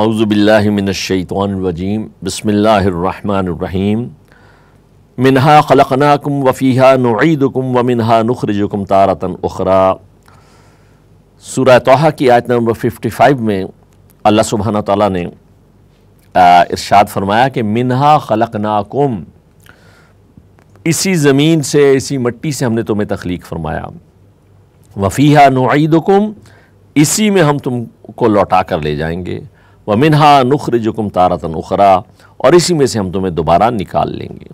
आउज़बिल्लिमिनशैतवानरजीम बसमीम मिनहा ख़लक़नाकुम वफ़ीहा नुईदकुम व मिनहा नुखरजुकुम तारतन उखरा सूर तोहा की आयत नंबर 55 में अल्लाह सुबहाना ताला ने इरशाद फरमाया कि मिनहा ख़लक़नाकुम इसी ज़मीन से इसी मट्टी से हमने तुम्हें तख्लीक फ़रमाया वफ़ीहा नुईदकुम इसी में हम तुमको लौटा कर ले जाएंगे व मिनहा नुखर जुकुम तारतन उखरा और इसी में से हम तुम्हें दोबारा निकाल लेंगे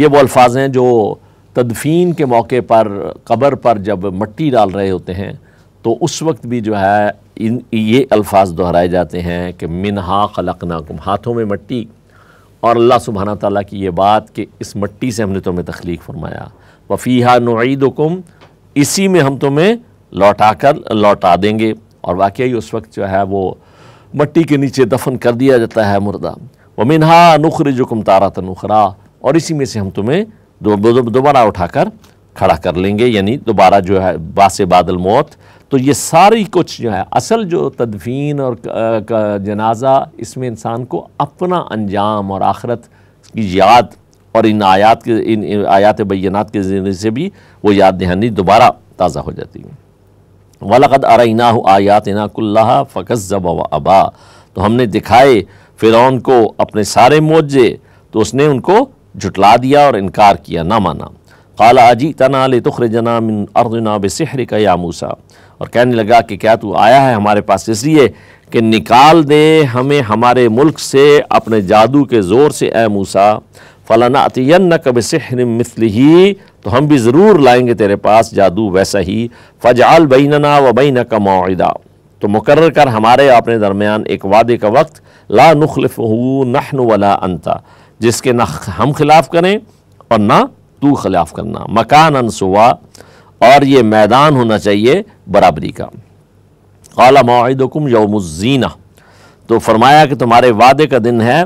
ये वो अल्फाज हैं जो तदफीन के मौके पर कब्र पर जब मट्टी डाल रहे होते हैं तो उस वक्त भी जो है इन ये अल्फाज दोहराए जाते हैं कि मिनहा खलक नाकुम हाथों में मट्टी और अल्लाह सुबहाना ताली की ये बात कि इस मट्टी से हमने तुम्हें तख्लीक फरमाया वफ़ीहा हुकुम इसी में हम तुम्हें लौटा कर लौटा देंगे और वाकई उस वक्त जो है वो मट्टी के नीचे दफन कर दिया जाता है मुर्दा वमिनहा नुखर जुकुम तारा तनुखरा और इसी में से हम तुम्हें दोबारा उठाकर खड़ा कर लेंगे यानी दोबारा जो है बास बादल मौत तो ये सारी कुछ जो है असल जो तदफीन और जनाजा इसमें इंसान को अपना अंजाम और आखरत की याद और इन आयात के इन आयात बैनात के जरिए से भी वो याद दहानी दोबारा ताज़ा हो जाती है वलकद अरना आयातना कुल्ला फ़कज़ब व अबा तो हमने दिखाए फिर को अपने सारे मोजे तो उसने उनको जुटला दिया और इनकार किया ना माना काला अजी तना ले जना मिन अर्दना बेसहर का या मूसा और कहने लगा कि क्या तू आया है हमारे पास इसलिए कि निकाल दे हमें हमारे मुल्क से अपने जादू के ज़ोर से ए मूसा फ़लाना अतियन कब सहर मिसल ही तो हम भी ज़रूर लाएंगे तेरे पास जादू वैसा ही फ़जाल बैनना व बैन का माहा तो मुकर कर हमारे अपने दरमियान एक वादे का वक्त ला नखलफ नहन वला अंता जिसके न हम खिलाफ करें और ना तू खिलाफ करना मकान अनसुआ और ये मैदान होना चाहिए बराबरी का अला माहिदकुम यौमुजीना तो फरमाया कि तुम्हारे वादे का दिन है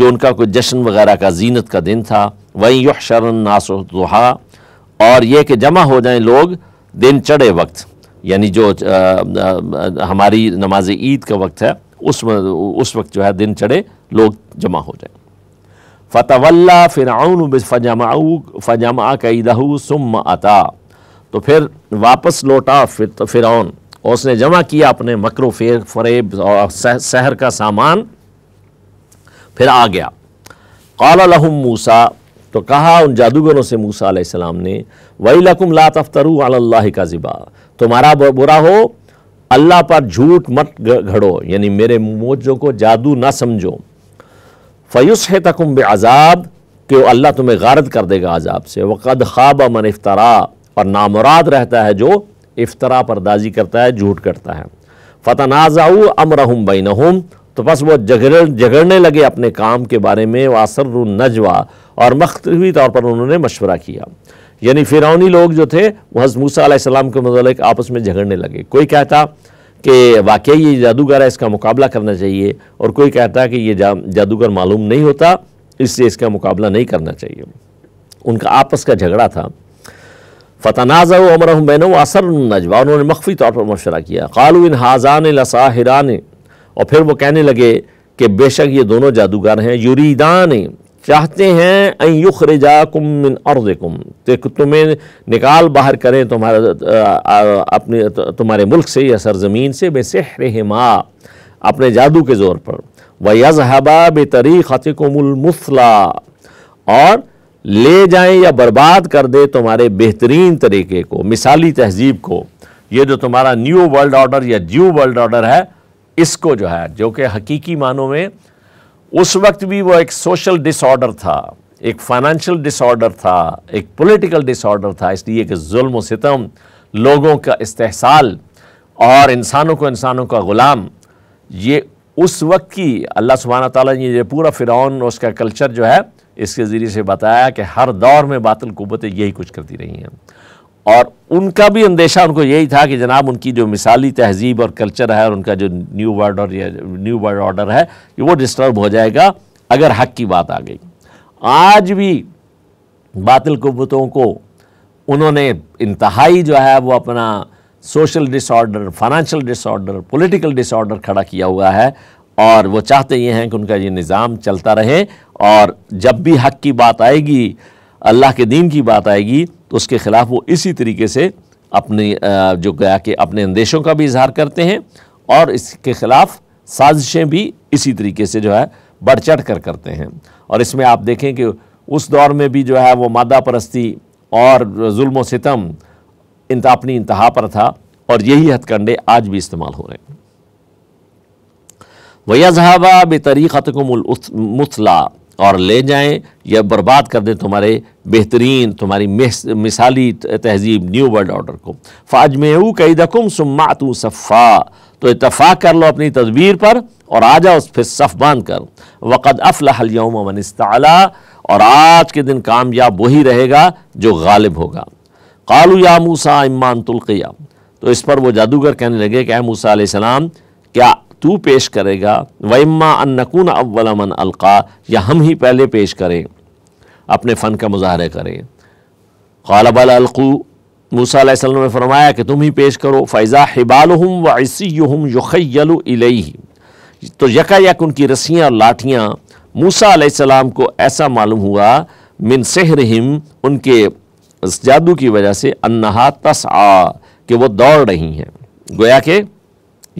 जो उनका कोई जश्न वगैरह का जीनत का दिन था वहीं यशरन नासहा और ये कि जमा हो जाएं लोग दिन चढ़े वक्त यानी जो आ, आ, हमारी नमाज ईद का वक्त है उस उस वक्त जो है दिन चढ़े लोग जमा हो जाएं फ़तवल्ला फिर आउन फ़जामाऊ फ़जामा कैदहू सुम अता तो फिर वापस लौटा फिर फ़िरौन और उसने जमा किया अपने मकर फेर फरेब और शहर सह, का सामान फिर आ गया कौल लहम मूसा तो कहा उन जादूगरों से मूसा आसमाम ने वही लकुम ला तफ्तरू अल्लाह का ज़िबा तुम्हारा बुरा हो अल्लाह पर झूठ मत घड़ो यानी मेरे मोजों को जादू ना समझो फयुस है तकुम बेआज़ाब कि अल्लाह तुम्हें गारद कर देगा आज़ाब से वक़द ख्वाब अमन इफ्तरा और नामुराद रहता है जो इफ्तरा दाजी करता है झूठ करता है फ़तनाज़ाऊ अमरहुम बैनहम तो बस वो झगड़ झगड़ने लगे अपने काम के बारे में वसर नजवा और मख्तवी तौर पर उन्होंने मशवरा किया यानी फ़िरौनी लोग जो थे वह मूसा आसमाम के मतलब आपस में झगड़ने लगे कोई कहता कि वाकई ये जादूगर है इसका मुकाबला करना चाहिए और कोई कहता कि ये जा, जादूगर मालूम नहीं होता इससे इसका मुकाबला नहीं करना चाहिए उनका आपस का झगड़ा था फ़तनाज़ उमर बैन वासर नजवा उन्होंने मख्फी तौर पर मशवरा किया कालू इन हाजान लसाहरान और फिर वो कहने लगे कि बेशक ये दोनों जादूगर हैं यूरीदान चाहते हैं युख युखरजा कुम मिन अर्दकुम तो तुम्हें निकाल बाहर करें तुम्हारा अपने तुम्हारे मुल्क से या सरजमीन से बेसहर हिमा अपने जादू के ज़ोर पर व यजहबा बेतरी ख़तिकमसला और ले जाएं या बर्बाद कर दे तुम्हारे बेहतरीन तरीके को मिसाली तहजीब को ये जो तुम्हारा न्यू वर्ल्ड ऑर्डर या जू वर्ल्ड ऑर्डर है इसको जो है जो कि हकीकी मानों में उस वक्त भी वो एक सोशल डिसऑर्डर था एक फाइनेंशियल डिसऑर्डर था एक पॉलिटिकल डिसऑर्डर था इसलिए कि जुल्म सितम लोगों का इस्तेसाल और इंसानों को इंसानों का ग़ुलाम ये उस वक्त की अल्लाह सुबहाना ताला ने ये पूरा फ़िरौन उसका कल्चर जो है इसके ज़रिए से बताया कि हर दौर में बातल कुतें यही कुछ करती रही हैं और उनका भी अंदेशा उनको यही था कि जनाब उनकी जो मिसाली तहजीब और कल्चर है और उनका जो न्यू वर्ल्ड और न्यू वर्ल्ड ऑर्डर है कि वो डिस्टर्ब हो जाएगा अगर हक की बात आ गई आज भी बातिल कुतों को उन्होंने इंतहाई जो है वो अपना social disorder financial disorder political disorder खड़ा किया हुआ है और वो चाहते ये हैं कि उनका ये निज़ाम चलता रहे और जब भी हक की बात आएगी अल्लाह के दीन की बात आएगी तो उसके ख़िलाफ़ वो इसी तरीके से अपने जो गया कि अपने अंदेशों का भी इजहार करते हैं और इसके ख़िलाफ़ साजिशें भी इसी तरीके से जो है बढ़ चढ़ कर करते हैं और इसमें आप देखें कि उस दौर में भी जो है वो मादा परस्ती और जुल्म सितम इंता अपनी इंतहा पर था और यही हथकंडे आज भी इस्तेमाल हो रहे हैं को बतरीक़तकुमला और ले जाएं या बर्बाद कर दें तुम्हारे बेहतरीन तुम्हारी मिसाली तहजीब न्यू वर्ल्ड ऑर्डर को फ़ाज में ऊ सुमा सुमातू सफ़ा तो इतफाक़ कर लो अपनी तदबीर पर और आ जाओ फिर सफ़ बांध कर वक़द अफलाहलयम मनस्तला और आज के दिन कामयाब वही रहेगा जो गालिब होगा कालू या मूसा इमान तुल्किया तो इस पर वो जादूगर कहने लगे कि मूसा सलाम क्या तू पेश करेगा वम्मा अन नकून अव्वलमन अलका या हम ही पहले पेश करें अपने फ़न का मुजाहरा करें गालबल अलकू मूसा ने फरमाया कि तुम ही पेश करो फ़ैज़ा हिबालहम व ऐसीम युखल तो यक़ा यक उनकी रस्सियाँ और लाठियाँ मूसा सलाम को ऐसा मालूम हुआ मिन सहरहिम उनके जादू की वजह से अन्नहा तस आ कि वो दौड़ रही हैं गोया के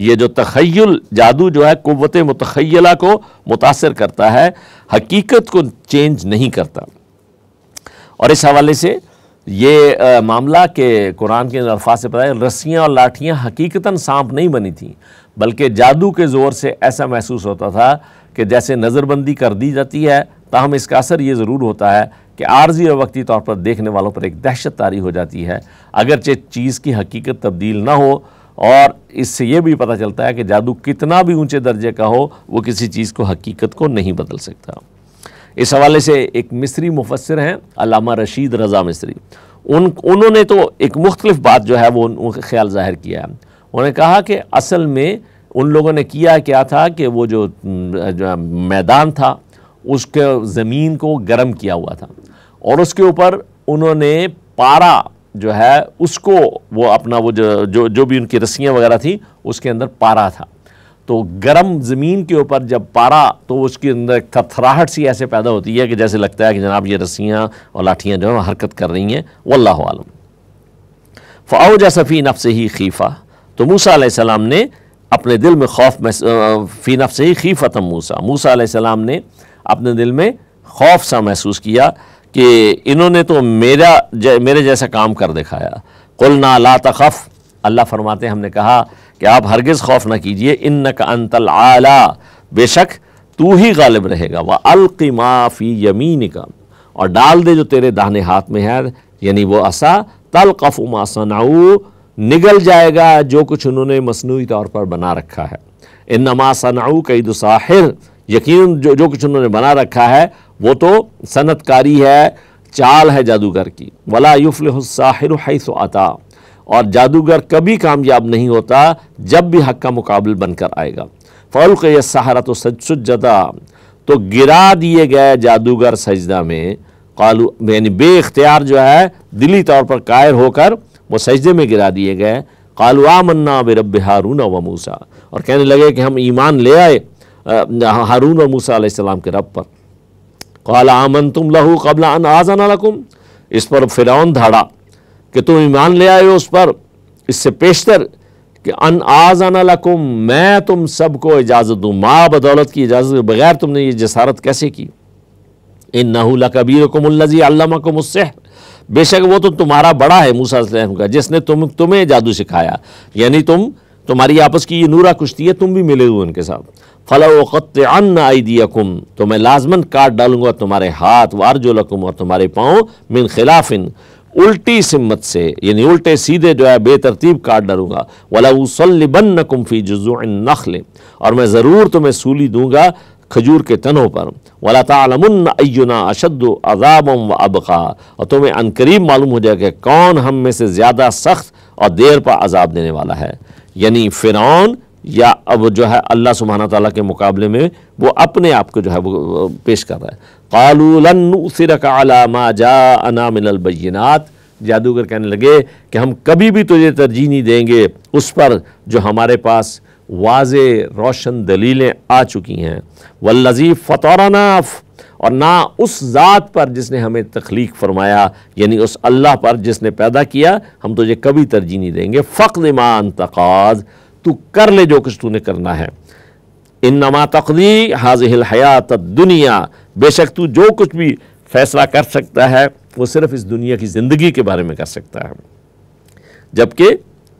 ये जो तखयल जादू जो है कुत मतखला को मुतासर करता है हकीकत को चेंज नहीं करता और इस हवाले से ये आ, मामला के कुरान के अल्फाज से पता है रस्सियाँ और लाठियाँ हकीकता सांप नहीं बनी थी बल्कि जादू के ज़ोर से ऐसा महसूस होता था कि जैसे नज़रबंदी कर दी जाती है ताहम इसका असर ये ज़रूर होता है कि आर्जी और वक्ती तौर पर देखने वालों पर एक दहशत तारी हो जाती है अगरचे चीज़ की हकीकत तब्दील ना हो और इससे ये भी पता चलता है कि जादू कितना भी ऊंचे दर्जे का हो वो किसी चीज़ को हकीकत को नहीं बदल सकता इस हवाले से एक मिस्री मुफसर हैं अलामा रशीद रज़ा मिस्री उन उन्होंने तो एक मुख्तलिफ बात जो है वो उन ख्याल ज़ाहिर किया है उन्होंने कहा कि असल में उन लोगों ने किया क्या था कि वो जो, जो मैदान था उसके ज़मीन को गर्म किया हुआ था और उसके ऊपर उन्होंने पारा जो है उसको वो अपना वो जो जो, जो भी उनकी रस्सियाँ वगैरह थी उसके अंदर पारा था तो गर्म ज़मीन के ऊपर जब पारा तो उसके अंदर एक थरथराहट सी ऐसे पैदा होती है कि जैसे लगता है कि जनाब ये रस्सियाँ और लाठियाँ जो है हरकत कर रही हैं वल्ला आलम फ़ाओ सफ़ी नफ से ही खीफ़ा तो मूसा सलाम ने अपने दिल में खौफ में फ़ी नफ से ही खीफ़तम मूसा मूसा सलाम ने अपने दिल में खौफ सा महसूस किया कि इन्होंने तो मेरा ज, मेरे जैसा काम कर दिखाया कुल ना ला तखफ अल्लाह फरमाते हमने कहा कि आप हरगिज़ खौफ ना कीजिए इन न का अंतल आला बेशक तू ही गालिब रहेगा वह अलकमाफ़ी यमीन का और डाल दे जो तेरे दाहने हाथ में है यानी वो असा तलकफ़ मासनाऊ निगल जाएगा जो कुछ उन्होंने मसनू तौर पर बना रखा है इन नमासनाऊ कई दुसाहिर यकीन जो जो कुछ उन्होंने बना रखा है वो तो सनतकारी है चाल है जादूगर की वला युफ़ल हैसो आता और जादूगर कभी कामयाब नहीं होता जब भी हक का मुकाबल बनकर आएगा फ़ारूक यह सहारा तो सजदा तो गिरा दिए गए जादूगर सजदा में कालू यानी बे इख्तियार जो है दिली तौर पर कायर होकर वो सजदे में गिरा दिए गए कालू बे बेरब हारून व मूसा और कहने लगे कि हम ईमान ले आए हारून और मूसा के रब पर कल आमन तुम लहू कबला अन आजाना लकुम इस पर फ़िरौन धाड़ा कि तुम ईमान ले आए हो उस पर इससे पेशतर कि अन आजाना लकुम मैं तुम सबको इजाज़त दूँ माँ बदौलत की इजाज़त के बगैर तुमने ये जसारत कैसे की इन नहूला कबीर कमल्लजी अल्लामा को मुझसे बेशक वो तो तुम्हारा बड़ा है मूसा का जिसने तुम तुम्हें जादू सिखाया यानी तुम तुम्हारी आपस की ये नूरा कुश्ती है तुम भी मिले हुए उनके साथ फला वक़त अन तो मैं लाजमन काट डालूंगा तुम्हारे हाथ वारजो लकुम और तुम्हारे पाँव मिन खिलाफिन उल्टी सिमत से यानी उल्टे सीधे जो है बेतरतीब काट डालूंगा वला उसलबन नकुम्फ़ी नखल और मैं ज़रूर तुम्हें सूली दूंगा खजूर के तनों पर वला तालमन अयुना अशद अज़ाब व अबका और तुम्हें अनकरीब मालूम हो जाए कि कौन हम में से ज़्यादा सख्त और देर पर अजाब देने वाला है यानी फ़िरौन या अब जो है अल्लाह सुबहाना तला के मुकाबले में वो अपने आप को जो है वो पेश कर रहा है कालूलन सिरक मा जा अना जादूगर कहने लगे कि हम कभी भी तुझे तरजीह नहीं देंगे उस पर जो हमारे पास वाज रोशन दलीलें आ चुकी हैं वल्लजी फतौरानाफ और ना उस ज़ात पर जिसने हमें तख्लीक फरमाया यानी उस अल्लाह पर जिसने पैदा किया हम तुझे कभी तरजीह नहीं देंगे फ़क्र मान तकाज़ तू कर ले जो कुछ तूने करना है इन नमा तकदी हाजिल हयात दुनिया बेशक तू जो कुछ भी फैसला कर सकता है वो सिर्फ इस दुनिया की ज़िंदगी के बारे में कर सकता है जबकि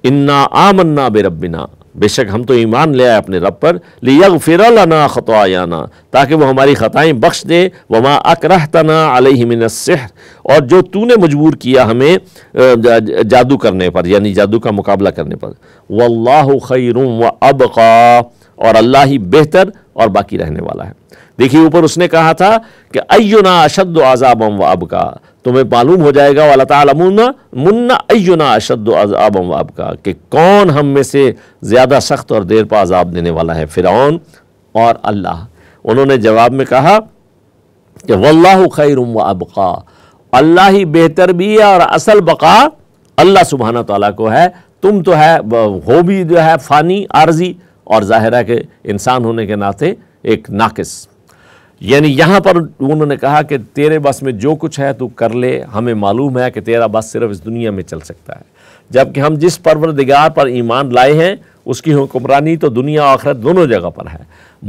इन्ना आमन्ना बेरबिना बेशक हम तो ईमान ले आए अपने रब पर लियग ना ख़तवायाना ताकि वो हमारी ख़तएँ बख्श दे वमा रह तना सेहर और जो तूने मजबूर किया हमें जादू करने पर यानी जादू का मुकाबला करने पर वल्ला खैर व अबका और अल्लाह ही बेहतर और बाकी रहने वाला है देखिए ऊपर उसने कहा था कि अयुना अशद आजाबम व अब का तुम्हें मालूम हो जाएगा वाला तमुन्ना मुन्ना अयुना अशद आजाबम व अब का कि कौन हम में से ज़्यादा सख्त और देर पर आजाब देने वाला है फ़िरौन और अल्लाह उन्होंने जवाब में कहा कि वल्लाह खैरुम व अबका अल्लाह ही बेहतर भी है और असल बका अल्लाह सुबहाना तला को है तुम तो है हो भी जो है फ़ानी आर्जी और ज़ाहिर है कि इंसान होने के नाते एक नाकिस यानी यहाँ पर उन्होंने कहा कि तेरे बस में जो कुछ है तू कर ले हमें मालूम है कि तेरा बस सिर्फ इस दुनिया में चल सकता है जबकि हम जिस परवरदिगार पर ईमान लाए हैं उसकी हुक्मरानी तो दुनिया और आखरत दोनों जगह पर है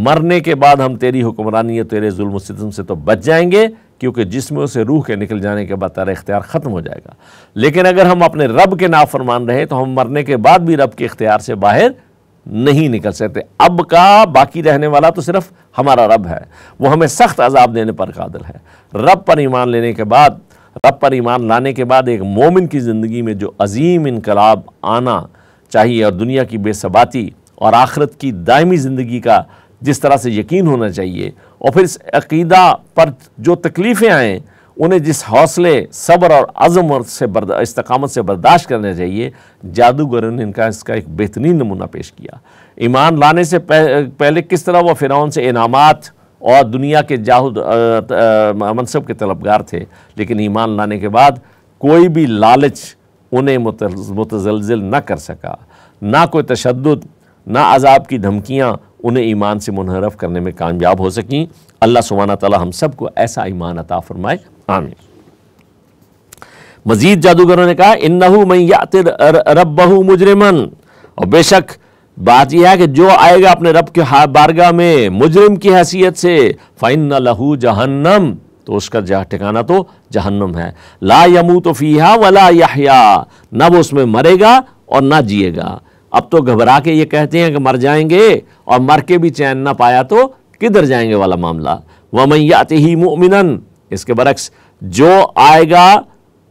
मरने के बाद हम तेरी हुक्मरानी या तेरे जुल्म सितम से तो बच जाएंगे क्योंकि जिसमें उसे रूह के निकल जाने के बाद तेरा इख्तियार ख़त्म हो जाएगा लेकिन अगर हम अपने रब के नाफरमान रहे तो हम मरने के बाद भी रब के इख्तियार से बाहर नहीं निकल सकते अब का बाकी रहने वाला तो सिर्फ हमारा रब है वो हमें सख्त अजाब देने पर कादिल है रब पर ईमान लेने के बाद रब पर ईमान लाने के बाद एक मोमिन की ज़िंदगी में जो अजीम इनकलाब आना चाहिए और दुनिया की बेसबाती और आखरत की दायमी ज़िंदगी का जिस तरह से यकीन होना चाहिए और फिर इस अकीदा पर जो तकलीफ़ें आएँ उन्हें जिस हौसले सब्र और अज़म से इस्तकामत से बर्दाश्त करना चाहिए जादूगर ने इनका इसका एक बेहतरीन नमूना पेश किया ईमान लाने से पह, पहले किस तरह वह फ़िरौन से इनामात और दुनिया के जाहद मनसब के तलबगार थे लेकिन ईमान लाने के बाद कोई भी लालच उन्हें मुतजलजल न कर सका ना कोई तशद ना अजाब की धमकियाँ उन्हें ईमान से मुनहरफ करने में कामयाब हो सकें अल्लाह सुबहाना ताली हम सबको ऐसा ईमान अता फ़रमाए आमीन मजीद जादूगरों ने कहा इन्नहू मैयातिर रबहू मुजरिमन और बेशक बात यह है कि जो आएगा अपने रब के बारगा में मुजरिम की हैसियत से फ़ैन लहू जहन्नम तो उसका जहा ठिकाना तो जहन्नम है ला यमू तो फ़ीहा वला यहया ना वो उसमें मरेगा और ना जिएगा अब तो घबरा के ये कहते हैं कि मर जाएंगे और मर के भी चैन ना पाया तो किधर जाएंगे वाला मामला वमैयात ही मुमिनन इसके बरक्स जो आएगा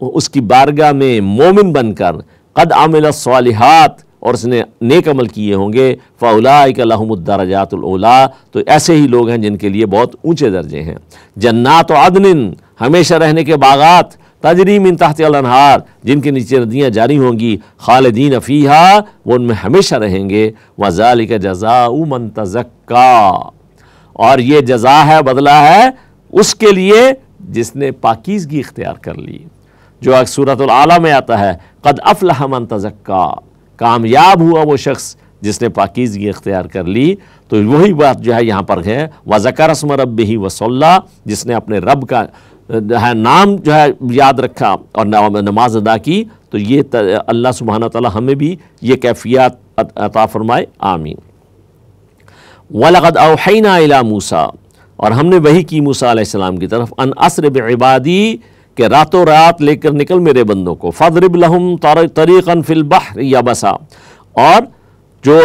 उसकी बारगाह में मोमिन बनकर कद आमिल सवालिहात और उसने नेक अमल किए होंगे फ़ाउलाकलहमदराजातला तो ऐसे ही लोग हैं जिनके लिए बहुत ऊंचे दर्जे हैं जन्नात अदनिन हमेशा रहने के बागात तजरीम इन तहतहार जिनके नीचे नदियाँ जारी होंगी खालदीन अफीहा वो उनमें हमेशा रहेंगे वजाल का जजा मन तजक्का और ये जजा है बदला है उसके लिए जिसने पाकिजगी इख्तियार कर ली जो सूरत आला में आता है कद अफलह मन तजक्का कामयाब हुआ वो शख्स जिसने पाकिजगी इख्तियार कर ली तो वही बात जो है यहाँ पर है व जकरसम रब ही वसल्ला जिसने अपने रब का है नाम जो है याद रखा और नमाज अदा की तो ये अल्लाह सुबहाना तला हमें भी ये कैफियात अता फरमाए आमीन वलगद अवहैना अला मूसा और हमने वही की मूसा की तरफ अन असर बबादी के रातों रात लेकर निकल मेरे बंदों को फ़दरब लहम तरीक़न फिलबह या बसा और जो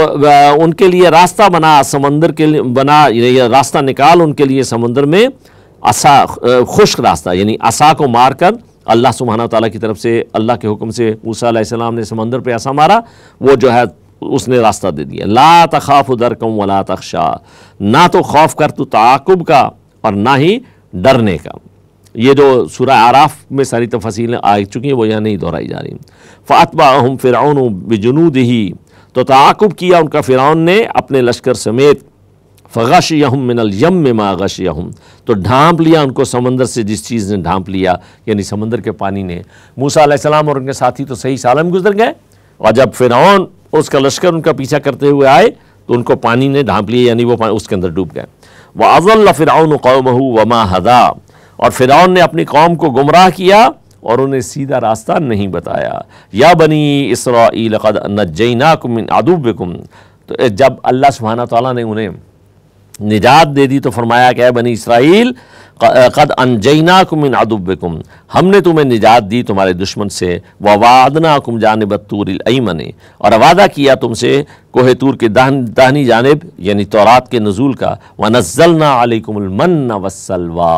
उनके लिए रास्ता बना समंदर के लिए बना रास्ता निकाल उनके लिए समंदर में असा खुश्क रास्ता यानी असा को मारकर अल्लाह सुबहाना तला की तरफ से अल्लाह के हुक्म से मूसा सलाम ने समंदर पर असा मारा वो जो है उसने रास्ता दे दिया ला तखाफ कम वला तखशा ना तो खौफ कर तो ताकुब का और ना ही डरने का ये जो सूर्य आराफ में सारी तफसीलें आ चुकी हैं वो यहाँ नहीं दोहराई जा रही फ़ातबा अहम फ़िरौन बजनूद ही तो ताकुब किया उनका फ़िरौन ने अपने लश्कर समेत फ़गश यहम मिनल यम में मागश यहम तो ढांप लिया उनको समंदर से जिस चीज़ ने ढांप लिया यानी समंदर के पानी ने मूसा सलाम और उनके साथी तो सही सालम गुजर गए और जब फिर उसका लश्कर उनका पीछा करते हुए आए तो उनको पानी ने ढांप लिया यानी वो उसके अंदर डूब गए वह अजल्ला फिर कौम वमा हदा और फिर ने अपनी कौम को गुमराह किया और उन्हें सीधा रास्ता नहीं बताया या बनी इसरा लक़द कुम अदुबकुम तो जब अल्लाह सुबहाना तौला ने उन्हें निजात दे दी तो फरमाया कि बनी इसराइल कद अनजैना कुमिन अदुबकुम हमने तुम्हें निजात दी तुम्हारे दुश्मन से वादना कुम जानब तूर अमन और वादा किया तुमसे कोह तूर के दहन दाहनी जानब यानी तोरात के नजूल का व नज़लना अलकुमन वसलवा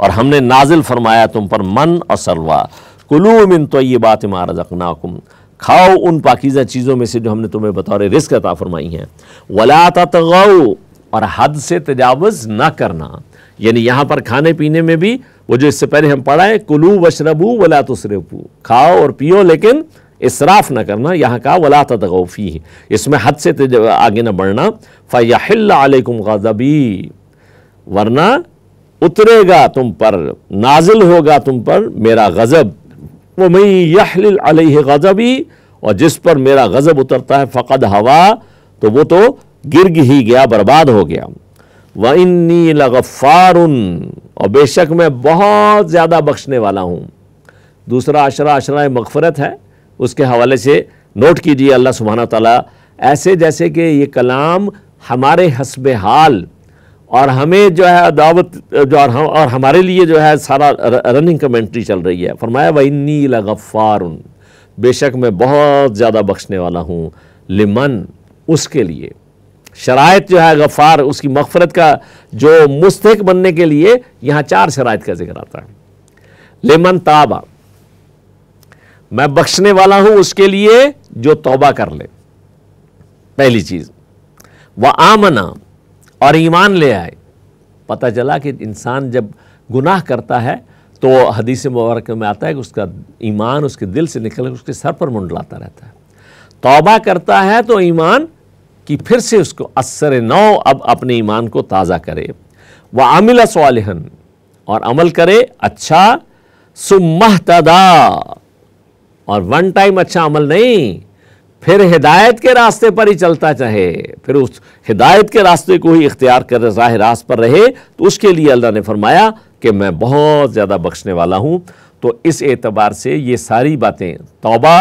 और हमने नाजिल फरमाया तुम पर मन और सलवा कुलू मिन तो ये बात मारजकनाकुम खाओ उन पाकिज़ा चीज़ों में से जो हमने तुम्हें बतौर रिस्क अता फरमाई हैं वला तगाओ और हद से तजावज़ ना करना यानी यहाँ पर खाने पीने में भी वो जो इससे पहले हम पढ़ाए कुलू वशरबू वला तुसरेपू खाओ और पियो लेकिन इसराफ ना करना यहाँ का वला तगौफ़ी इसमें हद से आगे ना बढ़ना फ़याहिल्लाकुम गज़बी वरना उतरेगा तुम पर नाजिल होगा तुम पर मेरा गज़ब वो मई यहल गज़बी और जिस पर मेरा गज़ब उतरता है फ़कद हवा तो वो तो गिर ही गया बर्बाद हो गया व इन्नी लगफ़ार और बेशक मैं बहुत ज़्यादा बख्शने वाला हूँ दूसरा अशरा अशरा मगफ़रत है उसके हवाले से नोट कीजिए अल्लाह सुबहाना तला ऐसे जैसे कि ये कलाम हमारे हसब हाल और हमें जो है दावत जो और हम और हमारे लिए जो है सारा रनिंग कमेंट्री चल रही है फरमाया व इन्नी लगफ़ार बेशक मैं बहुत ज़्यादा बख्शने वाला हूँ लिमन उसके लिए शरात जो है गफ़ार उसकी मफफरत का जो मुस्तक बनने के लिए यहाँ चार शरात का जिक्र आता है लेमन ताबा मैं बख्शने वाला हूँ उसके लिए जो तोबा कर ले पहली चीज़ वह आमना और ईमान ले आए पता चला कि इंसान जब गुनाह करता है तो हदीस मुबारक में आता है कि उसका ईमान उसके दिल से निकल उसके सर पर मुंडलाता रहता है तोबा करता है तो ईमान कि फिर से उसको असर नौ अब अपने ईमान को ताज़ा करे व आमिला सालहन और अमल करे अच्छा सुमहतदा और वन टाइम अच्छा अमल नहीं फिर हिदायत के रास्ते पर ही चलता चाहे फिर उस हिदायत के रास्ते को ही इख्तियार कर राह रास्त पर रहे तो उसके लिए अल्लाह ने फरमाया कि मैं बहुत ज़्यादा बख्शने वाला हूँ तो इस एतबार से ये सारी बातें तौबा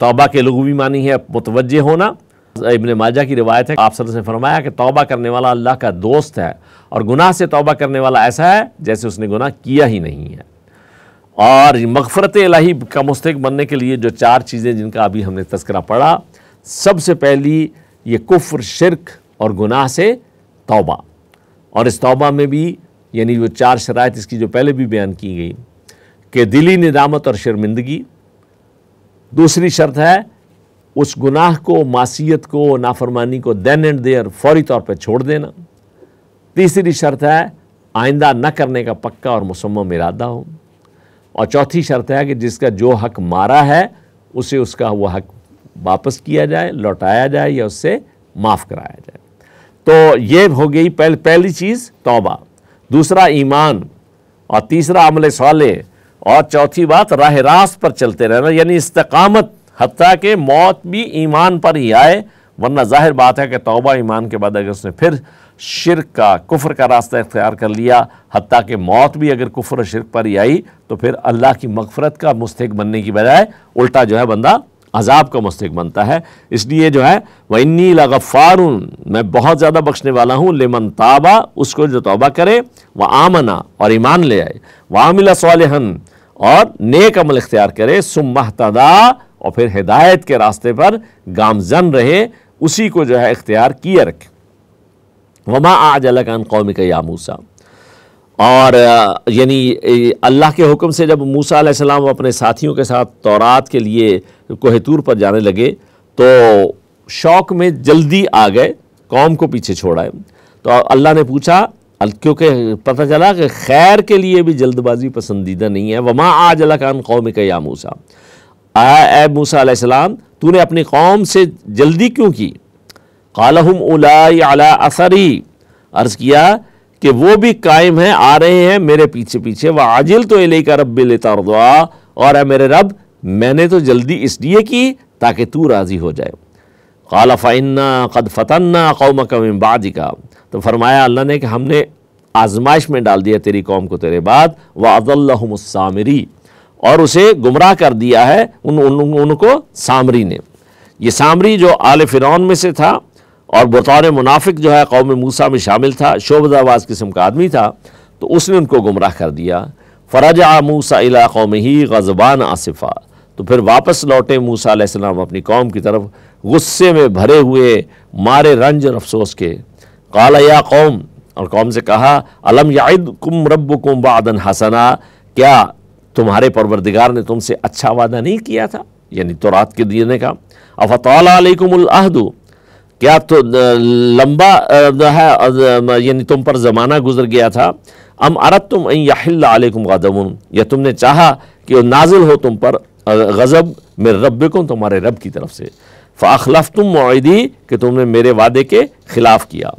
तौबा के भी मानी है मुतवजह होना इबन माजा की रिवायत है आप सर से फरमाया कि तौबा करने वाला अल्लाह का दोस्त है और गुनाह से तौबा करने वाला ऐसा है जैसे उसने गुनाह किया ही नहीं है और मगफरत इलाही का मुस्तक बनने के लिए जो चार चीज़ें जिनका अभी हमने तस्करा पढ़ा सबसे पहली ये कुफ्र शिरक और गुनाह से तौबा और इस तौबा में भी यानी वो चार शरात इसकी जो पहले भी बयान की गई कि दिली निदामत और शर्मिंदगी दूसरी शर्त है उस गुनाह को मासीत को नाफरमानी को देन एंड देयर फौरी तौर पर छोड़ देना तीसरी शर्त है आइंदा न करने का पक्का और मुसम्म इरादा हो और चौथी शर्त है कि जिसका जो हक मारा है उसे उसका वह हक वापस किया जाए लौटाया जाए या उससे माफ़ कराया जाए तो ये हो गई पहल, पहली चीज़ तौबा दूसरा ईमान और तीसरा अमल साले और चौथी बात राह रास्त पर चलते रहना यानी इस्तकामत हती के मौत भी ईमान पर ही आए वरना जाहिर बात है कि तौबा ईमान के बाद अगर उसने फिर शिरक का कुफर का रास्ता इख्तियार कर लिया हती कि मौत भी अगर कुफर और शिरक पर ही आई तो फिर अल्लाह की मगफरत का मुस्तक बनने की बजाय उल्टा जो है बंदा अजाब का मुस्तक बनता है इसलिए जो है वह इन्नी लगफ़ार मैं बहुत ज़्यादा बख्शने वाला हूँ लेमन ताबा उसको जो तोबा करे वह आमना और ईमान ले आए वह आमिला सालहन और नेक अमल इख्तियार करे सुम तदा और फिर हिदायत के रास्ते पर गामजन रहें उसी को जो है इख्तियार किए रखें वमा आज अन कौमी का या मूसा और यानी अल्लाह के हुक्म से जब मूसा अपने साथियों के साथ तौरात के लिए कोहतूर पर जाने लगे तो शौक में जल्दी आ गए कौम को पीछे छोड़ाए तो अल्लाह ने पूछा क्योंकि पता चला कि खैर के लिए भी जल्दबाजी पसंदीदा नहीं है वमा आज अलग कान कौम का या मूसा आया ए मूसा तूने अपनी कौम से जल्दी क्यों की कालहम उला अला असरी अर्ज़ किया कि वो भी कायम हैं आ रहे हैं मेरे पीछे पीछे वह आजिल तो इले का रब लेता और है मेरे रब मैंने तो जल्दी इसलिए की ताकि तू राज़ी हो जाए काला फ़ाइन्ना कद फ़तन्ना कौम कमबादी का तो फरमाया अल्लाह ने कि हमने आजमाइश में डाल दिया तेरी कौम को तेरे बाद व और उसे गुमराह कर दिया है उन, उन, उन उनको सामरी ने ये सामरी जो आल फ़िरौन में से था और बतौर मुनाफिक जो है कौम मूसा में शामिल था शोबदाबाज किस्म का आदमी था तो उसने उनको गुमराह कर दिया फ़राज आ मूसा इला कौम ही गज़बान आसिफ़ा तो फिर वापस लौटे मूसा अपनी कौम की तरफ गुस्से में भरे हुए मारे रंज और अफसोस के काला या कौम और कौम से कहा अलम याद कुम रब कुम बदन हसना क्या तुम्हारे परवरदिगार ने तुमसे अच्छा वादा नहीं किया था यानी तो रात के देने का अफ़तलकुमदू क्या तो लंबा है यानी तुम पर ज़माना गुजर गया था अम अरब तुम याकुम गदमुन या तुमने चाहा कि वो नाजिल हो तुम पर गज़ब मेरे रब को तुम्हारे रब की तरफ से फ़ाखलफ तुम माहदी कि तुमने मेरे वादे के ख़िलाफ़ किया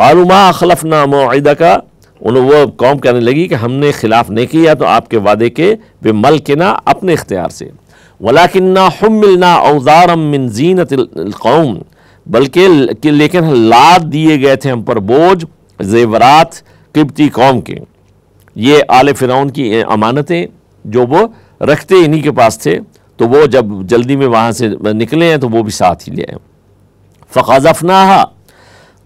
कलुमा अखलफ ना मददा का उन वो कौम कहने लगी कि हमने खिलाफ नहीं किया तो आपके वादे के वे मल के ना अपने इख्तियार से वलाकिन्ना हमिलना औजार मिन जीनत कौम बल्कि कि लेकिन लाद दिए गए थे हम पर बोझ जेवरात किबती कौम के ये आल फ़िरौन की अमानतें जो वो रखते इन्हीं के पास थे तो वो जब जल्दी में वहाँ से निकले हैं तो वो भी साथ ही ले आए फ़ाजफ़ना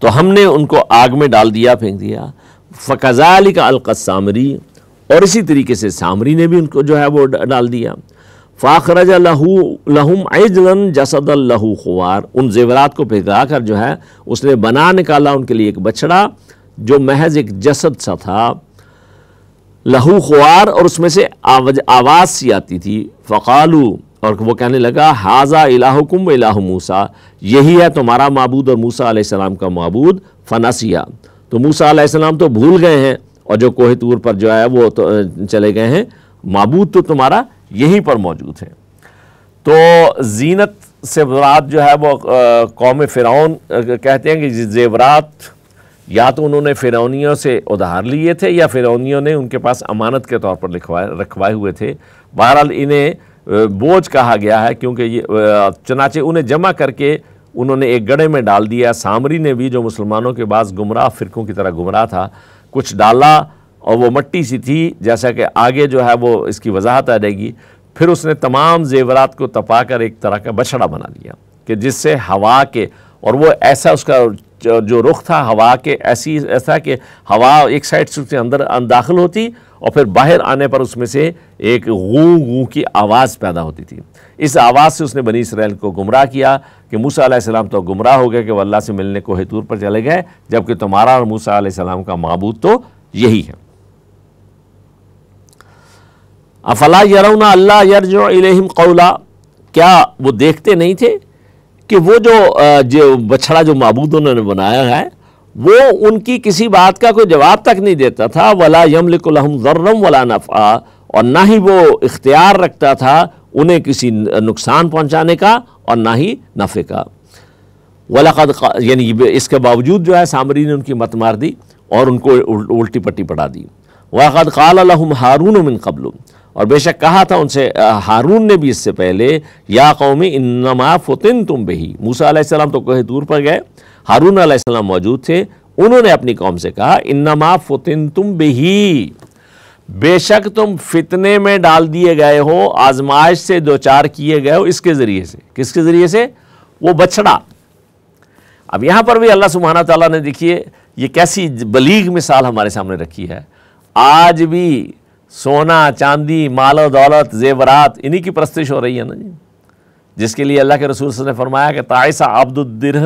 तो हमने उनको आग में डाल दिया फेंक दिया फ़काजाली का अलका सामरी और इसी तरीके से सामरी ने भी उनको जो है वो डाल दिया फ़ाखरज लहू लहुम ऐजन जसद लहू खुवार उन जेवरात को पिघला कर जो है उसने बना निकाला उनके लिए एक बछड़ा जो महज एक जसद सा था लहू खुआर और उसमें से आवाज आवाज़ सी आती थी फ़कालू और वो कहने लगा हाजा इलाहुकुम इलाह मूसा यही है तुम्हारा मबूद और मूसा सलाम का मबूद फनासिया तो मूसा आसमाम तो भूल गए हैं और जो कोहितूर पर जो है वो तो चले गए हैं मबूद तो तुम्हारा यहीं पर मौजूद है तो जीनत वरात जो है वो कौम फ़िरौन कहते हैं कि जेवरात या तो उन्होंने फ़िरौनियों से उधार लिए थे या फ़िरौनियों ने उनके पास अमानत के तौर पर लिखवाए रखवाए हुए थे बहरहाल इन्हें बोझ कहा गया है क्योंकि ये चनाचे उन्हें जमा करके उन्होंने एक गड़े में डाल दिया सामरी ने भी जो मुसलमानों के पास गुमराह फ़िरकों की तरह गुमराह था कुछ डाला और वो मट्टी सी थी जैसा कि आगे जो है वो इसकी वजाहत आ जाएगी फिर उसने तमाम जेवरात को तपाकर एक तरह का बछड़ा बना लिया कि जिससे हवा के और वो ऐसा उसका जो, रुख था हवा के ऐसी ऐसा कि हवा एक साइड से उसके अंदर अं, दाखिल होती और फिर बाहर आने पर उसमें से एक गू गू की आवाज़ पैदा होती थी इस आवाज़ से उसने बनी इसराइल को गुमराह किया कि मूसा तो गुमराह हो गए कि वल्ला से मिलने को हेतूर पर चले गए जबकि तुम्हारा और मूसा आसमाम का मबूद तो यही है अफला यरुना अल्लाह यरजम कौला क्या वो देखते नहीं थे कि वो जो जो बछड़ा जो मबूद उन्होंने बनाया है वो उनकी किसी बात का कोई जवाब तक नहीं देता था वला यमलिकुलहम जर्रम वला नफ़ा और ना ही वो इख्तियार रखता था उन्हें किसी नुकसान पहुंचाने का और ना ही नफ़े का वला यानी इसके बावजूद जो है सामरी ने उनकी मत मार दी और उनको उल्टी पट्टी पढ़ा दी वलाकद कल हारून मिन कबलू और बेशक कहा था उनसे हारून ने भी इससे पहले या कौमी इन्नमा फुतिन तुम बही मूसा तो कहीं दूर पर गए हारून आसमाम मौजूद थे उन्होंने अपनी कौम से कहा इन्नमा फुतिन तुम बही बेशक तुम फितने में डाल दिए गए हो आजमाइश से दो चार किए गए हो इसके ज़रिए से किसके ज़रिए से वो बछड़ा अब यहां पर भी अल्लाह सुबहाना तला ने देखिए ये कैसी बलीग मिसाल हमारे सामने रखी है आज भी सोना चांदी माल दौलत जेवरात इन्हीं की प्रस्तिश हो रही है ना जी जिसके लिए अल्लाह के रसूल ने फरमाया कि ताइसा अब्दुद्दिर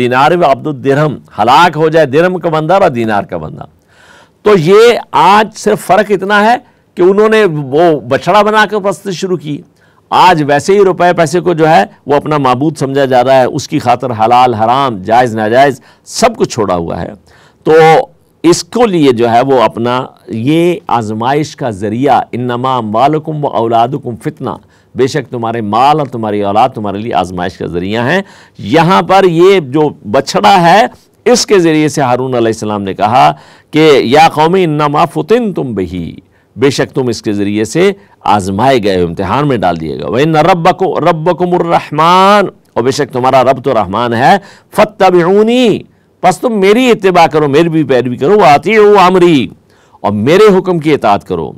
दिनार व हलाक हो जाए दिरहम का बंदा और दिनार का बंदा तो ये आज सिर्फ फ़र्क इतना है कि उन्होंने वो बछड़ा बनाकर प्रस्तिश शुरू की आज वैसे ही रुपए पैसे को जो है वो अपना मबूद समझा जा रहा है उसकी खातर हलाल हराम जायज़ नाजायज़ सब कुछ छोड़ा हुआ है तो इसको लिए जो है वो अपना ये आजमाइश का ज़रिया इन नमा मालकुम व औलादकुम फितना बेशक तुम्हारे माल और तुम्हारी औलाद तुम्हारे लिए आजमाइश का ज़रिया हैं यहाँ पर ये जो बछड़ा है इसके ज़रिए से हारून आसमाम ने कहा कि या कौमी नमा फुतिन तुम बही बेशक तुम इसके ज़रिए से आजमाए गए हो इम्तहान में डाल दिएगा वही न रब को रब कुमरहमान और बेशक तुम्हारा रब तो रहमान है फ़तबूनी बस तुम मेरी इतबा करो मेरी भी पैरवी करो वह आती हो आमरी और मेरे हुक्म की इतात करो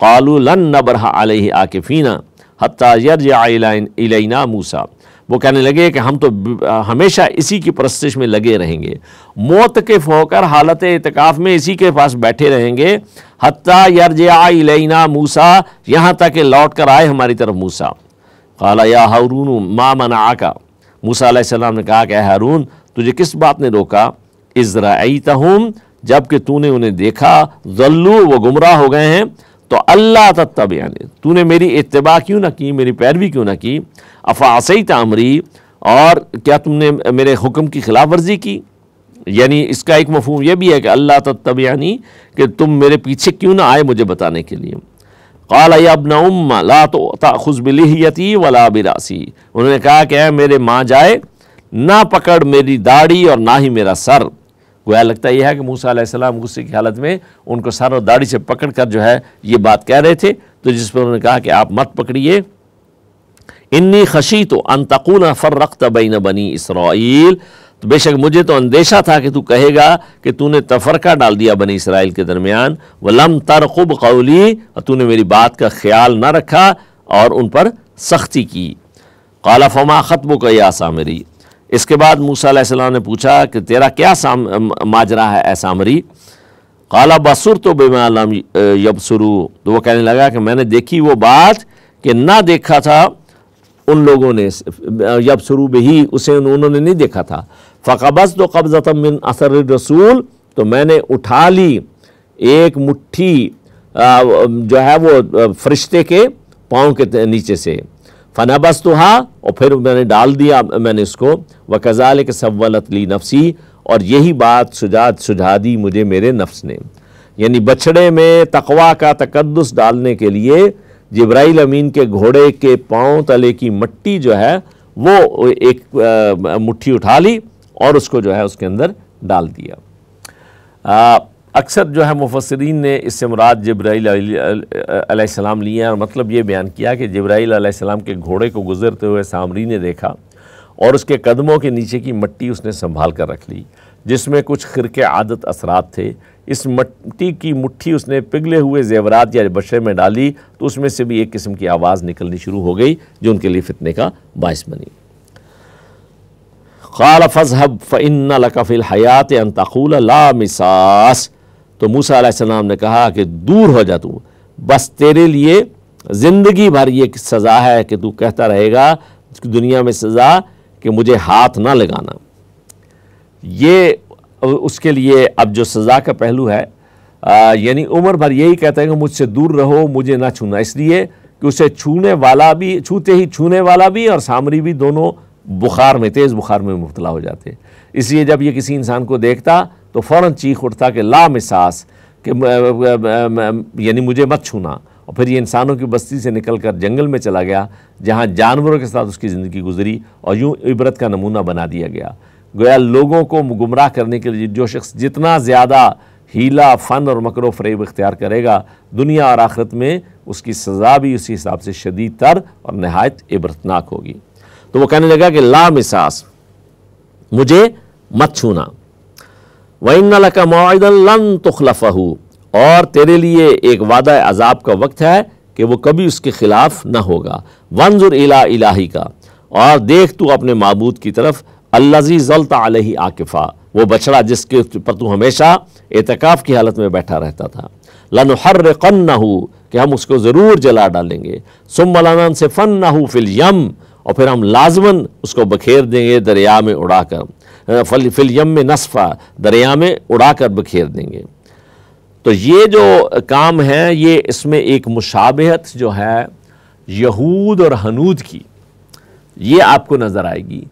कालू लन न बरहा आलही आकेफीना हत्ता मूसा वो कहने लगे कि हम तो हमेशा इसी की प्रस्तिश में लगे रहेंगे मौत के फोकर हालत इतकाफ़ में इसी के पास बैठे रहेंगे हती यरना मूसा यहाँ तक लौट कर आए हमारी तरफ मूसा काला या हरून माँ मना आका मूसा ने कहा कि हरून तुझे किस बात ने रोका इजराई तहम जबकि तूने उन्हें देखा जल्लू व गुमराह हो गए हैं तो अल्लाह तब यानी तूने मेरी इतबा क्यों ना की मेरी पैरवी क्यों ना की अफासई तमरी और क्या तुमने मेरे हुक्म की खिलाफ वर्जी की यानी इसका एक मफहम यह भी है कि अल्लाह तब यानी कि तुम मेरे पीछे क्यों ना आए मुझे बताने के लिए कला अब उम्मा ला तो खुशबिलती वाला बिरासी उन्होंने कहा कि मेरे माँ जाए ना पकड़ मेरी दाढ़ी और ना ही मेरा सर गोया लगता यह है कि मूसा अलैहिस्सलाम गुस्से की हालत में उनको सर और दाढ़ी से पकड़ कर जो है ये बात कह रहे थे तो जिस पर उन्होंने कहा कि आप मत पकड़िए इन्नी खशी तो फर फ़र्रक्त बैन बनी इसराइल तो बेशक मुझे तो अंदेशा था कि तू कहेगा कि तूने तफरका डाल दिया बनी इसराइल के दरमियान व लम तरकुब कौली और तूने मेरी बात का ख्याल ना रखा और उन पर सख्ती की काला फमा ख़त्म का या सामरी इसके बाद मूसा ने पूछा कि तेरा क्या माजरा है ऐसा मरी काला बसुर तो बेमालम यबसुरू तो वो कहने लगा कि मैंने देखी वो बात कि ना देखा था उन लोगों ने यबसुरू ही उसे उन्होंने नहीं देखा था फ़कबस तो कब्ज़त मिन असर रसूल तो मैंने उठा ली एक मुट्ठी जो है वो फरिश्ते के पाँव के नीचे से फ़ना बस तो हाँ और फिर मैंने डाल दिया मैंने इसको व कज़ाल के सवलत ली नफसी और यही बात सुजात सुझा दी मुझे मेरे नफ्स ने यानी बछड़े में तकवा का तकदस डालने के लिए जब्राइल अमीन के घोड़े के पाँव तले की मट्टी जो है वो एक मुठ्ठी मुट्ठी उठा ली और उसको जो है उसके अंदर डाल दिया आ, अक्सर जो है मुफसरीन ने इससे मुराद जब्राईसम लिए हैं और मतलब ये बयान किया कि जब्राईसम के घोड़े को गुजरते हुए सामरी ने देखा और उसके कदमों के नीचे की मट्टी उसने संभाल कर रख ली जिसमें कुछ खिरके आदत असरात थे इस मट्टी की मुट्ठी उसने पिघले हुए जेवरात या बशे में डाली तो उसमें से भी एक किस्म की आवाज़ निकलनी शुरू हो गई जो उनके लिए फितने का बायस बनी खाल फजहब फ़िन लकफ़िल हयात अनतखूल ला मिसास तो मूसा सलाम ने कहा कि दूर हो जा तू बस तेरे लिए ज़िंदगी भर ये सज़ा है कि तू कहता रहेगा दुनिया में सज़ा कि मुझे हाथ ना लगाना ये उसके लिए अब जो सज़ा का पहलू है यानी उम्र भर यही कहते हैं कि मुझसे दूर रहो मुझे ना छूना इसलिए कि उसे छूने वाला भी छूते ही छूने वाला भी और सामरी भी दोनों बुखार में तेज़ बुखार में मुबतला हो जाते इसलिए जब ये किसी इंसान को देखता तो फ़ौर चीख उठता कि मिसास कि यानी मुझे मत छूना और फिर ये इंसानों की बस्ती से निकलकर जंगल में चला गया जहाँ जानवरों के साथ उसकी ज़िंदगी गुजरी और यूँ इबरत का नमूना बना दिया गया गोया लोगों को गुमराह करने के लिए जो शख्स जितना ज़्यादा हीला फ़न और मकर फ्रेब इख्तियार करेगा दुनिया और आखरत में उसकी सज़ा भी उसी हिसाब से शदीद तर और नहायत इबरतनाक होगी तो वो कहने लगा कि मिसास मुझे मत छूना वन्ना का और तेरे लिए एक वादा अजाब का वक्त है कि वो कभी उसके ख़िलाफ़ न होगा वंजुर इला इलाही का और देख तू अपने मबूद की तरफ अल्लाजी जलता ही आकिफ़ा वो बछड़ा जिसके पर तू हमेशा एतकाफ़ की हालत में बैठा रहता था लन हर कन ना हो कि हम उसको ज़रूर जला डालेंगे सुम से फ़न ना हो फिल यम और फिर हम लाजमन उसको बखेर देंगे दरिया में उड़ाकर फल फिलयम में नसफ़ा दरिया में उड़ा कर बखेर देंगे तो ये जो काम है ये इसमें एक मुशाबहत जो है यहूद और हनूद की ये आपको नज़र आएगी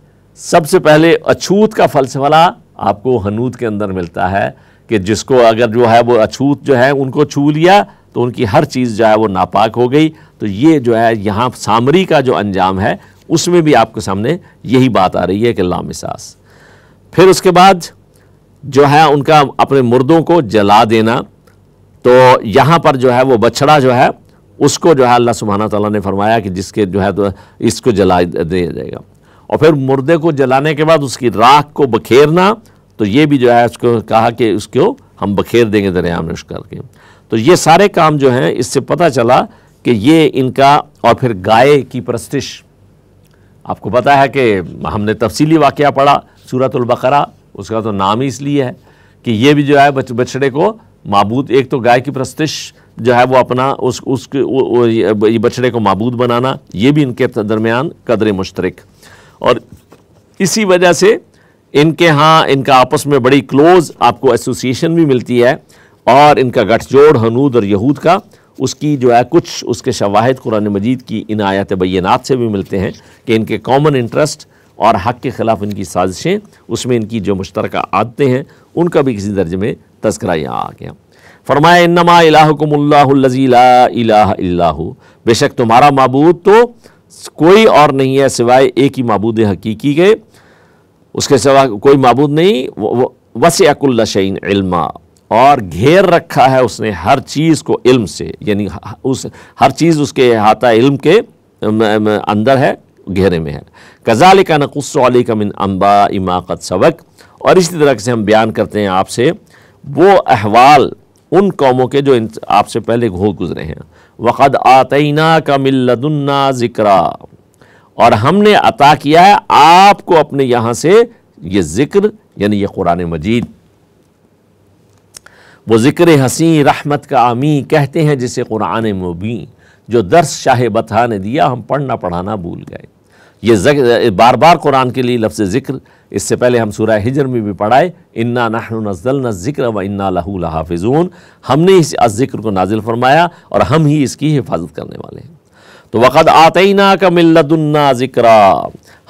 सबसे पहले अछूत का फलसफला आपको हनूद के अंदर मिलता है कि जिसको अगर जो है वो अछूत जो है उनको छू लिया तो उनकी हर चीज़ जो है वो नापाक हो गई तो ये जो है यहाँ सामरी का जो अंजाम है उसमें भी आपके सामने यही बात आ रही है कि लामिसास फिर उसके बाद जो है उनका अपने मुर्दों को जला देना तो यहाँ पर जो है वो बछड़ा जो है उसको जो है अल्लाह सुबहाना तला ने फरमाया कि जिसके जो है तो इसको जला दिया जाएगा और फिर मुर्दे को जलाने के बाद उसकी राख को बखेरना तो ये भी जो है उसको कहा कि उसको हम बखेर देंगे दरिया में करके तो ये सारे काम जो हैं इससे पता चला कि ये इनका और फिर गाय की प्रस्तिश आपको पता है कि हमने तफसीली वाक़ पढ़ा सूरतुल्बकरा उसका तो नाम ही इसलिए है कि ये भी जो है बच, बछड़े को मबूद एक तो गाय की प्रस्तिश जो है वो अपना उस उस बछड़े को मबूद बनाना ये भी इनके दरमियान कदर मुश्तरक और इसी वजह से इनके यहाँ इनका आपस में बड़ी क्लोज़ आपको एसोसिएशन भी मिलती है और इनका गठजोड़ हनूद और यहूद का उसकी जो है कुछ उसके शवाहद कुरान मजीद की इन आयात बैनात से भी मिलते हैं कि इनके कॉमन इंटरेस्ट और हक़ के ख़िलाफ़ इनकी साजिशें उसमें इनकी जो मुश्तर आदतें हैं उनका भी किसी दर्जे में तस्करा यहाँ आ गया फरमाया इन्नमा इलाकुमल्लाजीला बेशक तुम्हारा मबूद तो कोई और नहीं है सिवाय एक ही मबूद हकीकी के उसके सिवा कोई मबूद नहीं वसी और घेर रखा है उसने हर चीज़ को इल्म से यानी उस हर चीज़ उसके अहाता इल्म के अंदर है घेरे में है कजाल का नकुस्ल का मिन अम्बा इमाकत सबक और इसी तरह से हम बयान करते हैं आपसे वो अहवाल उन कौमों के जो आपसे पहले घो गुजरे हैं वक़द आतना का मिल्लदुन्ना ज़िक्रा और हमने अता किया है आपको अपने यहाँ से ये ज़िक्र यानी ये कुरान मजीद वो ज़िक्र हसी रहमत का आमी कहते हैं जिसे कुरान मुबी जो दर्स शाह बता ने दिया हम पढ़ना पढ़ाना भूल गए ये बार बार कुरान के लिए लफ्ज़ ज़िक्र इससे पहले हम सूरा हिजर में भी पढ़ाए इन्ना नजल ज़िक्र व इन्ना लहू हाफिजून हमने इस ज़िक्र को नाजिल फरमाया और हम ही इसकी हिफाजत करने वाले हैं तो वक़द आतना का मिल्लतुन्ना ज़िक्र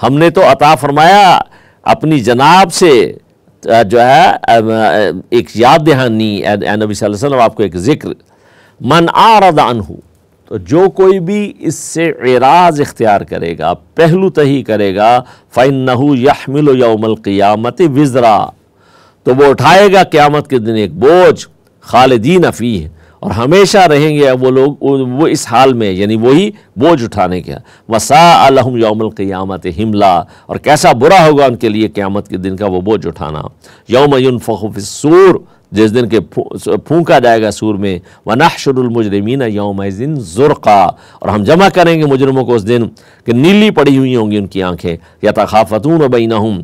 हमने तो अता फरमाया अपनी जनाब से जो है एक याद दहानी नबी वसल्लम आपको एक ज़िक्र मन आरदा हो तो जो कोई भी इससे एराज इख्तियार करेगा पहलू तही करेगा फ़ैन नहू यहमिल यौमल क़ियामत विज़रा तो वो उठाएगा क़्यामत के दिन एक बोझ खालदीन अफ़ी है और हमेशा रहेंगे वो लोग वो इस हाल में यानी वही बोझ उठाने के वसा अलहम यौमल क़ियामत हिमला और कैसा बुरा होगा उनके लिए क़्यामत के दिन का वो बोझ उठाना यौम यूनफ़ूर जिस दिन के फूका जाएगा सूर में वनाशरमजरमीन यौम दिन जुर्का और हम जमा करेंगे मुजरमों को उस दिन कि नीली पड़ी हुई होंगी उनकी आँखें या तखाफतून हूँ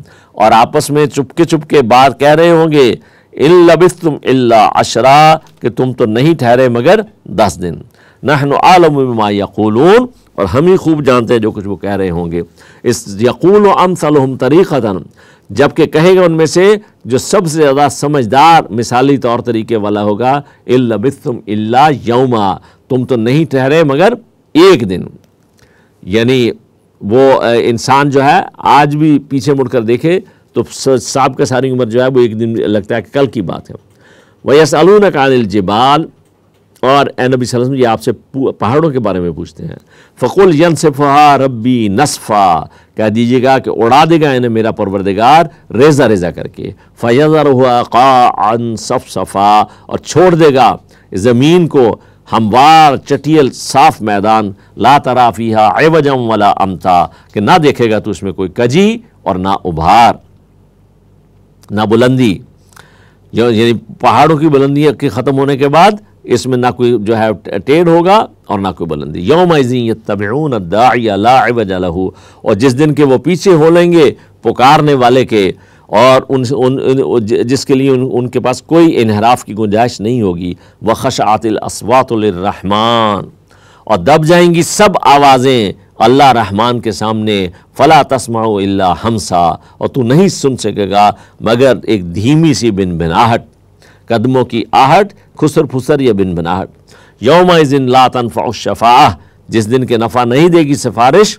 और आपस में चुपके चुपके बात कह रहे होंगे इन इल्ला अशरा कि तुम तो नहीं ठहरे मगर दस दिन नहन आलम बिमा यकूलून और हम ही खूब जानते हैं जो कुछ वो कह रहे होंगे इस यकूल अमसलहम तरीक़न जबकि कहेगा उनमें से जो सबसे ज़्यादा समझदार मिसाली तौर तरीके वाला होगा इल्लबिस्तुम इल्ला यौमा तुम तो नहीं ठहरे मगर एक दिन यानी वो इंसान जो है आज भी पीछे मुड़कर देखे तो साहब का सारी उम्र जो है वो एक दिन लगता है कि कल की बात है वयस अलून कानिल जबाल और ए नबी सलम ये आपसे पहाड़ों के बारे में पूछते हैं फ़कुल यनसफ़ा रब्बी नसफ़ा कह दीजिएगा कि उड़ा देगा इन्हें मेरा परवरदिगार रेजा रेजा करके फ़ैज़र हुआ क़ान सफ सफ़ा और छोड़ देगा ज़मीन को हमवार चटियल साफ मैदान ला तराफ़ी हा वाला अमता कि ना देखेगा तो उसमें कोई कजी और ना उभार ना बुलंदी यानी पहाड़ों की बुलंदी के ख़त्म होने के बाद इसमें ना कोई जो है टेढ़ होगा और ना कोई बुलंदी योम तबून दाहू और जिस दिन के वो पीछे हो लेंगे पुकारने वाले के और उन, उन, उन जिसके लिए उन, उनके पास कोई इनहराफ की गुंजाइश नहीं होगी वह खश आतिल और दब जाएंगी सब आवाज़ें अल्लाह रहमान के सामने फ़ला तस्माओ इल्ला हमसा और तू नहीं सुन सकेगा मगर एक धीमी सी बिन बिनाहट कदमों की आहट खुसर फुसर या बिन बिनाहट योम ला तनफ़ा शफ़ा जिस दिन के नफ़ा नहीं देगी सिफारिश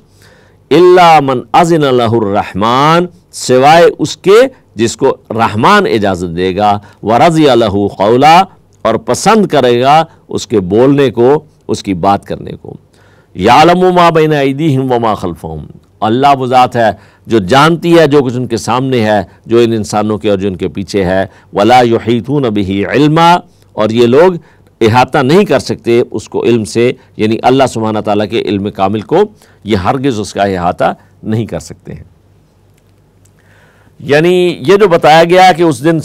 इल्ला मन अजिन रहमान सिवाय उसके जिसको रहमान इजाज़त देगा व रज़ी लहू कौला और पसंद करेगा उसके बोलने को उसकी बात करने को यालम माबिन ईदी हम वमा खलफ़म अल्लाह वो ज़ात है जो जानती है जो कुछ उनके सामने है जो इन इंसानों के और जो उनके पीछे है वला युहीतून बिही इल्मा और ये लोग अहाता नहीं कर सकते उसको इल्म से यानी अल्लाह सुबहाना ताली के इल्म कामिल को ये हरगज़ उसका अहाता नहीं कर सकते हैं यानी ये जो बताया गया कि उस दिन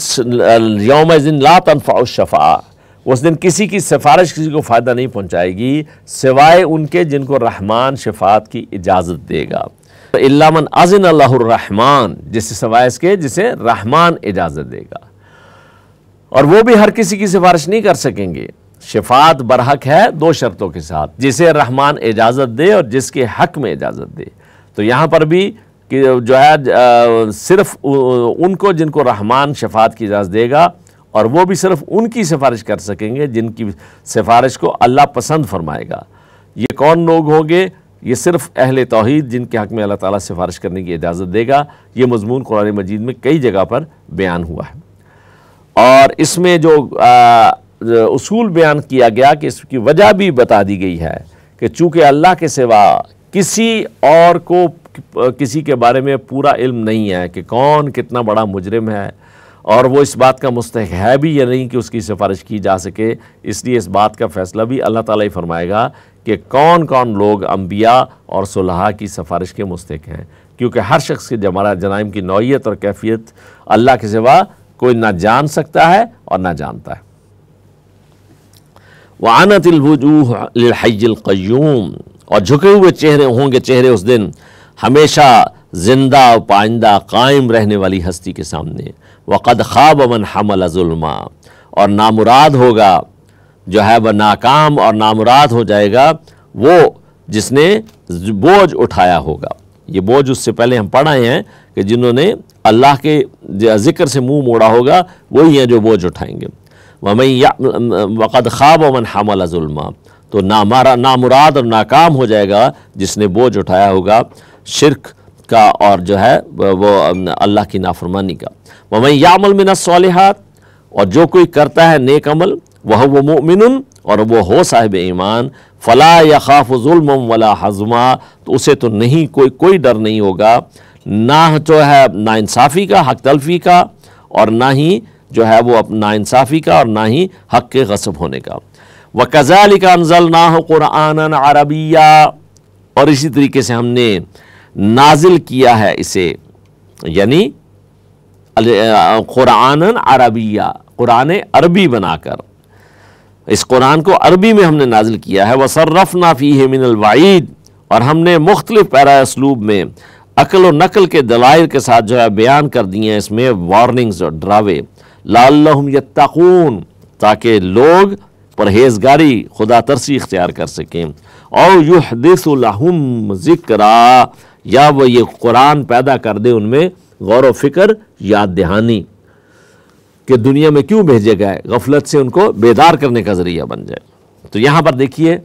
यौम दिन ला तनफ़ा शफ़ा उस दिन किसी की सिफारिश किसी को फ़ायदा नहीं पहुँचाएगी सिवाए उनके जिनको रहमान शफात की इजाज़त देगा इलामन अजिन रहमान जिस सवाय इसके जिसे रहमान इजाज़त देगा और वो भी हर किसी की सिफारिश नहीं कर सकेंगे शिफात बरहक है दो शर्तों के साथ जिसे रहमान इजाज़त दे और जिसके हक में इजाज़त दे तो यहाँ पर भी कि जो है सिर्फ उनको जिनको रहमान शफात की इजाज़त देगा और वो भी सिर्फ उनकी सिफारिश कर सकेंगे जिनकी सिफारिश को अल्लाह पसंद फरमाएगा ये कौन लोग होंगे ये सिर्फ अहल तोहद जिनके हक़ में अल्लाह ताली सिफारिश करने की इजाज़त देगा ये मजमून कुरान मजीद में कई जगह पर बयान हुआ है और इसमें जो असूल बयान किया गया कि इसकी वजह भी बता दी गई है कि चूँकि अल्लाह के सिवा किसी और को किसी के बारे में पूरा इल्म नहीं है कि कौन कितना बड़ा मुजरम है और वो इस बात का मुस्तक है भी या नहीं कि उसकी सिफारिश की जा सके इसलिए इस बात का फ़ैसला भी अल्लाह ताला ही फरमाएगा कि कौन कौन लोग अम्बिया और सुलह की सिफारिश के मुस्तक हैं क्योंकि हर शख्स के जमाना जनाइम की नौीयत और कैफियत अल्लाह के सिवा कोई ना जान सकता है और ना जानता है वानतलवजूहै्यूम और झुके हुए चेहरे होंगे चेहरे उस दिन हमेशा जिंदा पाइंदा कायम रहने वाली हस्ती के सामने वक़द ख़्वाब मन हमल जुल्मा और नामुराद होगा जो है वह नाकाम और नामुराद हो जाएगा वो जिसने बोझ उठाया होगा ये बोझ उससे पहले हम पढ़ हैं कि जिन्होंने अल्लाह के ज़िक्र से मुंह मोड़ा होगा वही हैं जो बोझ उठाएंगे वमई वक़द ख़्वाब मन हमल जुल्मा तो नामारा नामुराद और नाकाम हो जाएगा जिसने बोझ उठाया होगा शिरक का और जो है वो अल्लाह की नाफरमानी का या यामल मिन साल और जो कोई करता है नेक अमल वह वो मोमिन और वो हो साहिब ईमान फ़ला या खाफ जुल्म वला हजमा तो उसे तो नहीं कोई कोई डर नहीं होगा ना जो है ना इंसाफ़ी का हक तलफ़ी का और ना ही जो है वो ना इंसाफ़ी का और ना ही हक के गसब होने का व कज़ाल का अनजल ना हो अरबिया और इसी तरीके से हमने नाजिल किया है इसे यानी क़ुरान अरबिया कुरान अरबी बनाकर इस कुरान को अरबी में हमने नाजिल किया है वसरफ नाफ़ी है मिनलवाद और हमने मुख्तलिफ पैरा इसलूब में अकल व नकल के दलाइल के साथ जो है बयान कर दिए हैं इसमें वार्निंग्स और ड्रावे लाम यत्ताकून ताकि लोग परहेजगारी खुदा तरसी इख्तियार कर सकें और युहदिसम ज़िक्रा या वो ये कुरान पैदा कर दे उनमें गौर व फिक्र याद दहानी कि दुनिया में क्यों भेजे गए गफलत से उनको बेदार करने का ज़रिया बन जाए तो यहाँ पर देखिए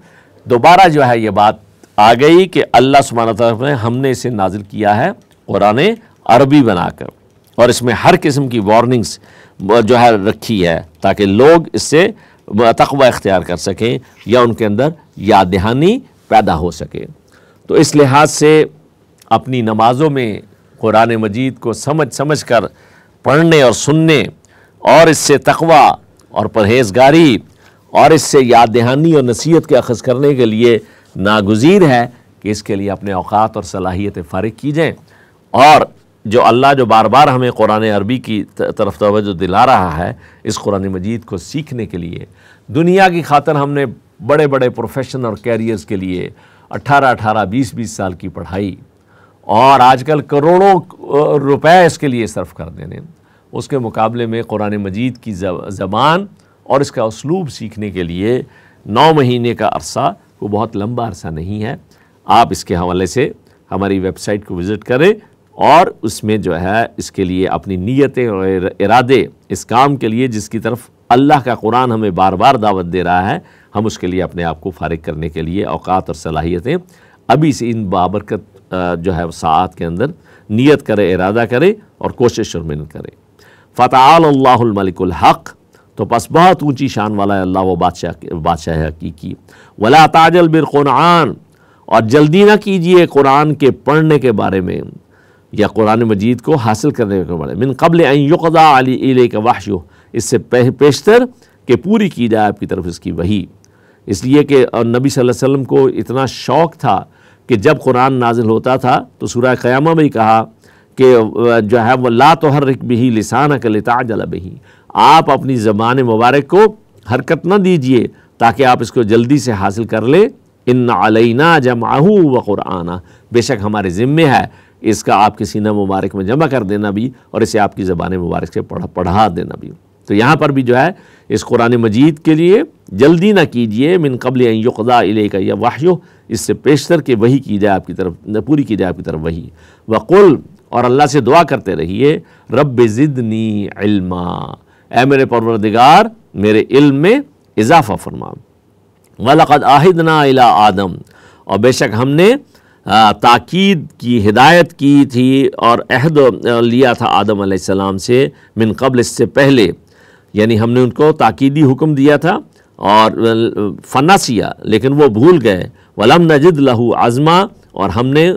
दोबारा जो है ये बात आ गई कि अल्लाह सुबहाना तौर ने हमने इसे नाजिल किया है कुरान अरबी बनाकर और इसमें हर किस्म की वार्निंग्स जो है रखी है ताकि लोग इससे तकवा इख्तियार कर सकें या उनके अंदर याद दहानी पैदा हो सके तो इस लिहाज से अपनी नमाज़ों में कुरान मजीद को समझ समझ कर पढ़ने और सुनने और इससे तकवा और परहेजगारी और इससे याद दहानी और नसीहत के अखज़ करने के लिए नागजीर है कि इसके लिए अपने औकात और सलाहियतें फ़ारिग की जाएँ और जो अल्लाह जो बार बार हमें कुरान अरबी की तरफ तोज्जो दिला रहा है इस कुरान मजीद को सीखने के लिए दुनिया की खातर हमने बड़े बड़े प्रोफेशन और कैरियर्स के लिए अट्ठारह अठारह बीस बीस साल की पढ़ाई और आजकल करोड़ों रुपए इसके लिए सर्फ कर देने उसके मुकाबले में कुरान मजीद की ज़बान और इसका उसलूब सीखने के लिए नौ महीने का अरसा वो बहुत लंबा अरसा नहीं है आप इसके हवाले से हमारी वेबसाइट को विज़िट करें और उसमें जो है इसके लिए अपनी नीयतें और इरादे इस काम के लिए जिसकी तरफ अल्लाह का कुरान हमें बार बार दावत दे रहा है हम उसके लिए अपने आप को फारिग करने के लिए अवकात और सलाहियतें अभी से इन बाबरकत जो है सात के अंदर नियत करे इरादा करे और कोशिश और मेहनत करे फ़ताल तो बस बहुत ऊँची शान वाला है अल्लाह वो बादशाह बादशाह हकीकी वला ताजल बिल कुरान और जल्दी ना कीजिए कुरान के पढ़ने के बारे में या कुरान मजीद को हासिल करने के बारे में कबल युकदा अली का वाशो इससे पेशतर कि पूरी की जाए आपकी तरफ इसकी वही इसलिए कि नबी वसल्लम को इतना शौक़ था कि जब कुरान नाजिल होता था तो सूर्य क़्यामा में ही कहा कि जो है वह ला तो हर रिक बही लिसान कलता बही आप अपनी ज़बान मुबारक को हरकत न दीजिए ताकि आप इसको जल्दी से हासिल कर लें इन अलैना जमाहू व कुराना बेशक हमारे ज़िम्मे है इसका आपके सीना मुबारक में जमा कर देना भी और इसे आपकी ज़बान मुबारक से पढ़ा पढ़ा देना भी तो यहाँ पर भी जो है इस कुरान मजीद के लिए जल्दी ना कीजिए मिन कबल युकदा का या वाहियो इससे पेशतर के वही की जाए आपकी तरफ पूरी की जाए आपकी तरफ वही वक़ुल और अल्लाह से दुआ करते रहिए रब ज़िदनी इल्मा ए मेरे परवरदिगार मेरे इल्म में इजाफ़ा फरमा वलक़द आहिदना इला आदम और बेशक हमने ताक़ीद की हिदायत की थी और अहद लिया था आदम सलाम से मिन कबल इससे पहले यानी हमने उनको ताकीदी हुक्म दिया था और फनासिया लेकिन वो भूल गए वलम नजिद लहू आज़मा और हमने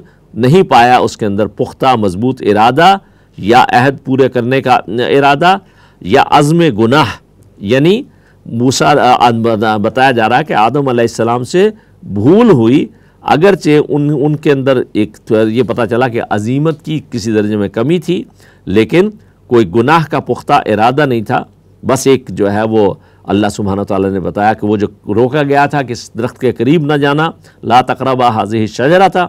नहीं पाया उसके अंदर पुख्ता मजबूत इरादा या अहद पूरे करने का इरादा या अज़म गुनाह यानी मूसा बताया जा रहा है कि आदम आसमाम से भूल हुई अगरचे उन उनके अंदर एक तो ये पता चला कि अजीमत की किसी दर्जे में कमी थी लेकिन कोई गुनाह का पुख्ता इरादा नहीं था बस एक जो है वो अल्लाह सुबहाना तौ ने बताया कि वो जो रोका गया था कि दरख्त के करीब ना जाना ला तकरबा हाजिर शजरा था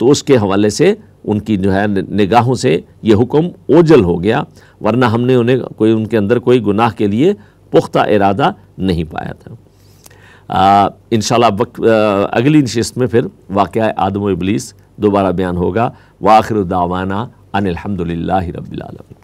तो उसके हवाले से उनकी जो है निगाहों से ये हुक्म ओझल हो गया वरना हमने उन्हें कोई उनके अंदर कोई गुनाह के लिए पुख्ता इरादा नहीं पाया था इन वक्त अगली नशस्त में फिर वाक़ आदम इबलीस दोबारा बयान होगा वाखिर दावाना अनिलहमदिल्ला रबीआलमी